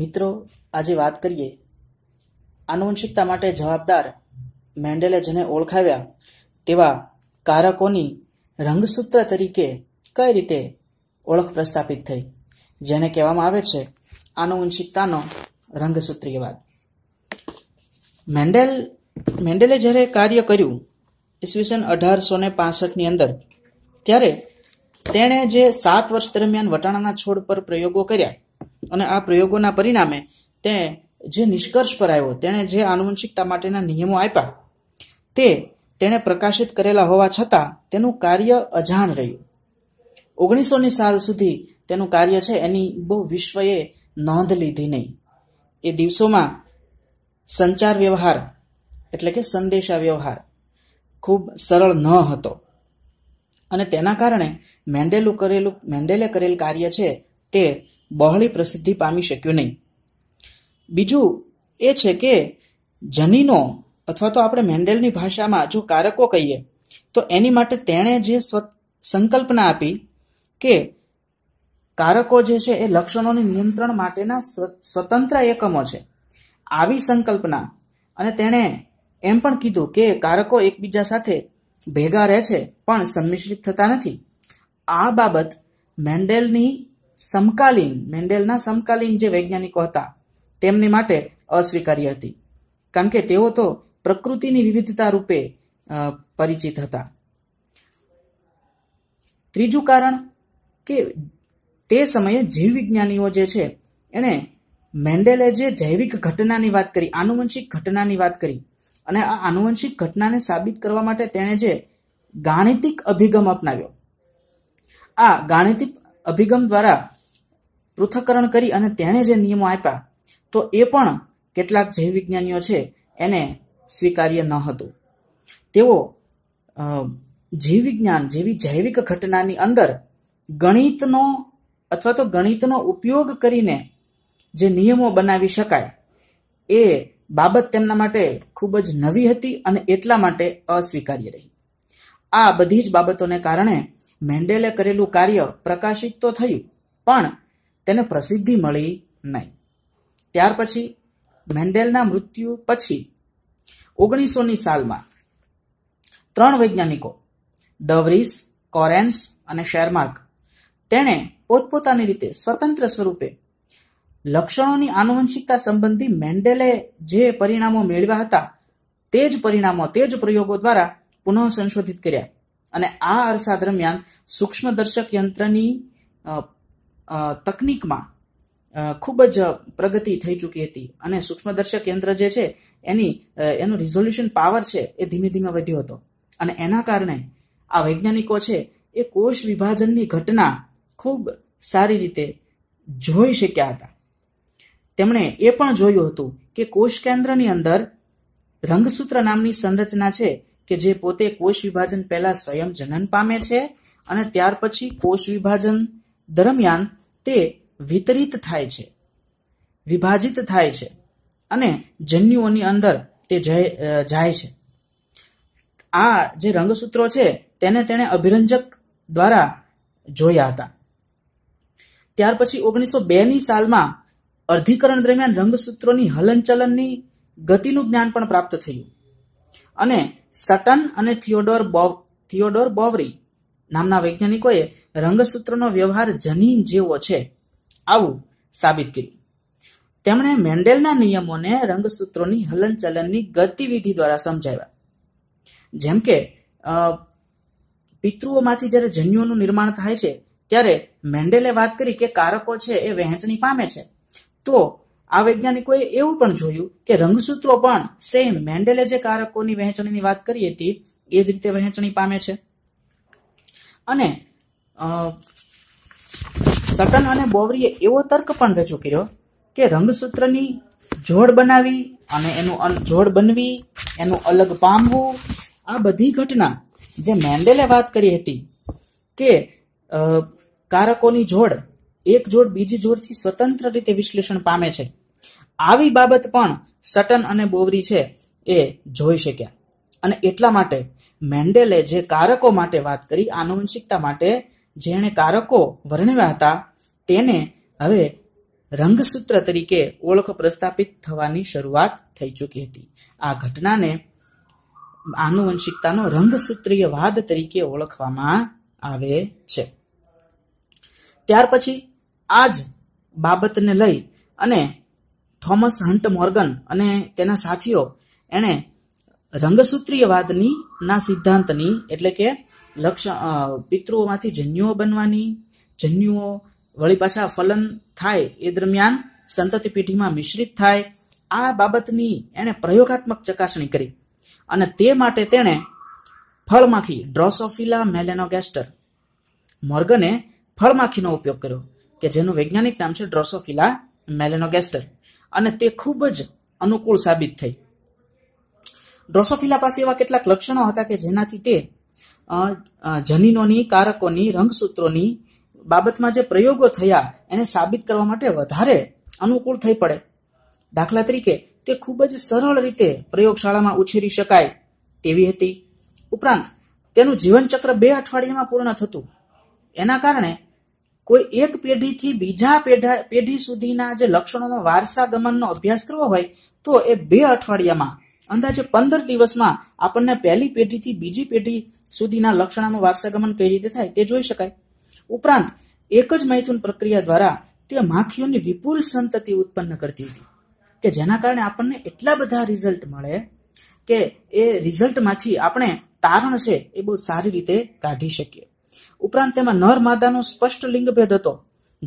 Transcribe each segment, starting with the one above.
મિત્રો આજે વાત કરીએ આનુવંશિકતા માટે જવાબદાર મેન્ડેલે જેને ઓળખાવ્યા તેવા કારકોની રંગસૂત્ર તરીકે કઈ રીતે ઓળખ પ્રસ્થાપિત થઈ જેને કહેવામાં આવે છે આનુવંશિકતાનો રંગસૂત્રીયવાદ મેન્ડેલ મેન્ડેલે જ્યારે કાર્ય કર્યું ઈસવીસન અઢારસો ને પાસઠની અંદર ત્યારે તેણે જે સાત વર્ષ દરમિયાન વટાણાના છોડ પર પ્રયોગો કર્યા અને આ પ્રયોગોના પરિણામે તે જે નિષ્કર્ષ પર આવ્યો તેણે જે આનુવંશિકતા માટેના નિયમો આપ્યા તે તેણે પ્રકાશિત કરેલા હોવા છતાં તેનું કાર્ય અજાણ રહ્યું ઓગણીસોની સાલ સુધી તેનું કાર્ય છે એની બહુ વિશ્વએ નોંધ લીધી નહીં એ દિવસોમાં સંચાર વ્યવહાર એટલે કે સંદેશા વ્યવહાર ખૂબ સરળ ન હતો અને તેના કારણે મેન્ડેલું કરેલું મેન્ડેલે કરેલ કાર્ય છે તે બહોળી પ્રસિદ્ધિ પામી શક્યું નહીં બીજું એ છે કે જનીનો અથવા તો આપણે મેન્ડેલની ભાષામાં જો કારકો કહીએ તો એની માટે તેણે જે સંકલ્પના આપી કે કારકો જે છે એ લક્ષણોને નિયંત્રણ માટેના સ્વતંત્ર એકમો છે આવી સંકલ્પના અને તેણે એમ પણ કીધું કે કારકો એકબીજા સાથે ભેગા રહે છે પણ સંમિશ્રિત થતા નથી આ બાબત મેન્ડેલની સમકાલીન મેન્ડેલના સમકાલીન જે વૈજ્ઞાનિકો હતા તેમની માટે અસ્વીકાર્ય હતી કારણ કે તેઓ તો પ્રકૃતિની વિવિધતા રૂપે પરિચિત હતા ત્રીજું કારણ કે તે સમયે જીવવિજ્ઞાનીઓ જે છે એણે મેન્ડેલે જે જૈવિક ઘટનાની વાત કરી આનુવંશિક ઘટનાની વાત કરી અને આ આનુવંશિક ઘટનાને સાબિત કરવા માટે તેણે જે ગાણિતિક અભિગમ અપનાવ્યો આ ગાણિતિક અભિગમ દ્વારા પૃથ્થકરણ કરી અને તેણે જે નિયમો આપ્યા તો એ પણ કેટલાક જૈવ વિજ્ઞાનીઓ છે એને સ્વીકાર્ય ન હતું તેઓ જીવ વિજ્ઞાન જેવી જૈવિક ઘટનાની અંદર ગણિતનો અથવા તો ગણિતનો ઉપયોગ કરીને જે નિયમો બનાવી શકાય એ બાબત તેમના માટે ખૂબ જ નવી હતી અને એટલા માટે અસ્વીકાર્ય રહી આ બધી જ બાબતોને કારણે મેન્ડેલે કરેલું કાર્ય પ્રકાશિત તો થયું પણ તેને પ્રસિદ્ધિ મળી નહીં ત્યાર પછી મેન્ડેલના મૃત્યુ પછી ઓગણીસોની સાલમાં ત્રણ વૈજ્ઞાનિકો દવરીસ કોરેન્સ અને શેરમાર્ક તેણે પોતપોતાની રીતે સ્વતંત્ર સ્વરૂપે લક્ષણોની આનુવંશિકતા સંબંધી મેન્ડેલે જે પરિણામો મેળવ્યા હતા તે જ પરિણામો તે જ પ્રયોગો દ્વારા પુનઃ સંશોધિત કર્યા અને આ અરસા દરમિયાન સૂક્ષ્મદર્શક યંત્રની તકનિકમાં ખૂબ જ પ્રગતિ થઈ ચૂકી હતી અને સૂક્ષ્મદર્શક યંત્ર જે છે એની એનું રિઝોલ્યુશન પાવર છે એ ધીમે ધીમે વધ્યો હતો અને એના કારણે આ વૈજ્ઞાનિકો છે એ કોષ વિભાજનની ઘટના ખૂબ સારી રીતે જોઈ શક્યા હતા તેમણે એ પણ જોયું હતું કે કોષ કેન્દ્રની અંદર રંગસૂત્ર નામની સંરચના છે કે જે પોતે કોષ વિભાજન પહેલા સ્વયં જનન પામે છે અને ત્યાર પછી કોષ વિભાજન દરમિયાન તે વિતરિત થાય છે વિભાજિત થાય છે અને જન્યુઓની અંદર તે જાય છે આ જે રંગસૂત્રો છે તેને તેણે અભિરંજક દ્વારા જોયા હતા ત્યાર પછી ઓગણીસો બે ની સાલમાં અર્ધીકરણ દરમિયાન રંગસૂત્રોની હલનચલનની ગતિનું જ્ઞાન પણ પ્રાપ્ત થયું અને સટન અને થિયોડોર બોવ થિયોડોર બોવરી નામના વૈજ્ઞાનિકોએ રંગસૂત્રનો વ્યવહાર જનીન જેવો છે આવું સાબિત કર્યું તેમણે મેન્ડેલના નિયમોને રંગસૂત્રોની હલનચલનની ગતિવિધિ દ્વારા સમજાવ્યા જેમ કે પિતૃઓમાંથી જ્યારે જન્યુઓનું નિર્માણ થાય છે ત્યારે મેન્ડેલે વાત કરી કે કારકો છે એ વહેંચણી પામે છે તો આ વૈજ્ઞાનિકોએ એવું પણ જોયું કે રંગસૂત્રો પણ સેમ મેન્ડેલે જે કારકોની વહેંચણીની વાત કરી હતી એ જ રીતે વહેંચણી પામે છે અને સટન અને બોવરીએ એવો તર્ક પણ રજૂ કર્યો કે રંગસૂત્રની જોડ બનાવી અને એનું જોડ બનવી એનું અલગ પામવું આ બધી ઘટના જે મેન્ડેલે વાત કરી હતી કે કારકોની જોડ એક જોડ બીજી જોડથી સ્વતંત્ર રીતે વિશ્લેષણ પામે છે આવી બાબત પણ સટન અને બોવરી છે એ જોઈ શક્યા અને એટલા માટે મેન્ડેલે જે કારકો માટે વાત કરી આનુવંશિકતા માટે જેણે કારકો વર્ણવ્યા હતા તેને હવે રંગસૂત્ર તરીકે ઓળખ પ્રસ્થાપિત થવાની શરૂઆત થઈ ચૂકી હતી આ ઘટનાને આનુવંશિકતાનો રંગસૂત્રીય વાદ તરીકે ઓળખવામાં આવે છે ત્યાર પછી આ જ બાબતને લઈ અને થોમસ હન્ટ મોર્ગન અને તેના સાથીઓ એણે રંગસૂત્રીયવાદની ના સિદ્ધાંતની એટલે કે લક્ષ પિતૃઓમાંથી જન્યુઓ બનવાની જન્યુઓ વળી પાછા ફલન થાય એ દરમિયાન સંતતિ પેઢીમાં મિશ્રિત થાય આ બાબતની એણે પ્રયોગાત્મક ચકાસણી કરી અને તે માટે તેણે ફળમાખી ડ્રોસોફિલા મેલેનોગેસ્ટર મોર્ગને ફળમાખીનો ઉપયોગ કર્યો કે જેનું વૈજ્ઞાનિક નામ છે ડ્રોસોફિલા મેલેનોગેસ્ટર અને તે ખૂબ જ અનુકૂળ સાબિત થઈ ડ્રોસોફિલા પાસે એવા કેટલાક લક્ષણો હતા કે જેનાથી તે જનીનોની કારકોની રંગસૂત્રોની બાબતમાં જે પ્રયોગો થયા એને સાબિત કરવા માટે વધારે અનુકૂળ થઈ પડે દાખલા તરીકે તે ખૂબ જ સરળ રીતે પ્રયોગશાળામાં ઉછેરી શકાય તેવી હતી ઉપરાંત તેનું જીવનચક્ર બે અઠવાડિયામાં પૂર્ણ થતું એના કારણે કોઈ એક પેઢીથી બીજા પેઢા પેઢી સુધીના જે લક્ષણોનો વારસાગમનનો અભ્યાસ કરવો હોય તો એ બે અઠવાડિયામાં અંદાજે પંદર દિવસમાં આપણને પહેલી પેઢીથી બીજી પેઢી સુધીના લક્ષણોનું વારસાગમન કઈ રીતે થાય તે જોઈ શકાય ઉપરાંત એક જ મૈથુન પ્રક્રિયા દ્વારા તે માખીઓની વિપુલ સંતતિ ઉત્પન્ન કરતી હતી કે જેના કારણે આપણને એટલા બધા રિઝલ્ટ મળે કે એ રિઝલ્ટમાંથી આપણે તારણ છે એ બહુ સારી રીતે કાઢી શકીએ ઉપરાંત તેમાં નર માદાનો સ્પષ્ટ લિંગભેદ હતો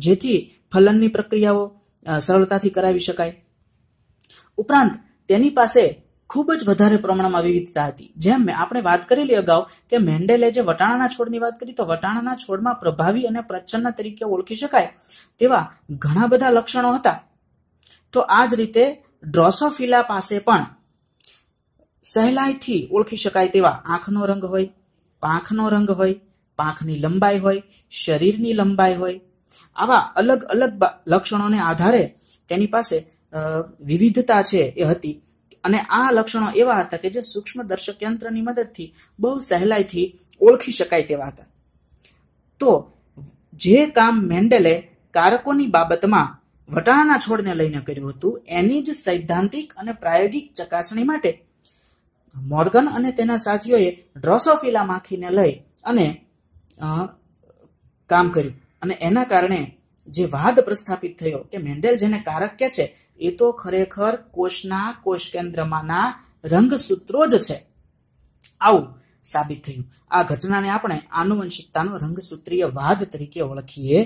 જેથી ફલનની પ્રક્રિયાઓ સરળતાથી કરાવી શકાય ઉપરાંત તેની પાસે ખૂબ જ વધારે પ્રમાણમાં વિવિધતા હતી જેમ આપણે વાત કરેલી અગાઉ કે મેન્ડેલે જે વટાણાના છોડની વાત કરી તો વટાણાના છોડમાં પ્રભાવી અને પ્રચ્છન્ન તરીકે ઓળખી શકાય તેવા ઘણા બધા લક્ષણો હતા તો આ જ રીતે ડ્રોસોફિલા પાસે પણ સહેલાઈથી ઓળખી શકાય તેવા આંખનો રંગ હોય પાંખનો રંગ હોય પાંખની લંબાઈ હોય શરીરની લંબાઈ હોય આવા અલગ અલગ લક્ષણોને આધારે તેની પાસે વિવિધતા છે એ હતી અને આ લક્ષણો એવા હતા કે જે સૂક્ષ્મ દર્શક યંત્રની મદદથી બહુ સહેલાઈથી ઓળખી શકાય તેવા હતા તો જે કામ મેન્ડેલે કારકોની બાબતમાં વટાણાના છોડને લઈને કર્યું હતું એની જ સૈદ્ધાંતિક અને પ્રાયોગિક ચકાસણી માટે મોર્ગન અને તેના સાથીઓએ ડ્રોસોફિલા માખીને લઈ અને કામ કર્યું અને એના કારણે જે વાદ પ્રસ્થાપિત થયો કે મેન્ડેલ જેને કારક કે છે એ તો ખરેખર કોષના કોષ કેન્દ્રમાંના રંગસૂત્રો જ છે આવું સાબિત થયું આ ઘટનાને આપણે આનુવંશિકતાનો રંગસૂત્રીય વાદ તરીકે ઓળખીએ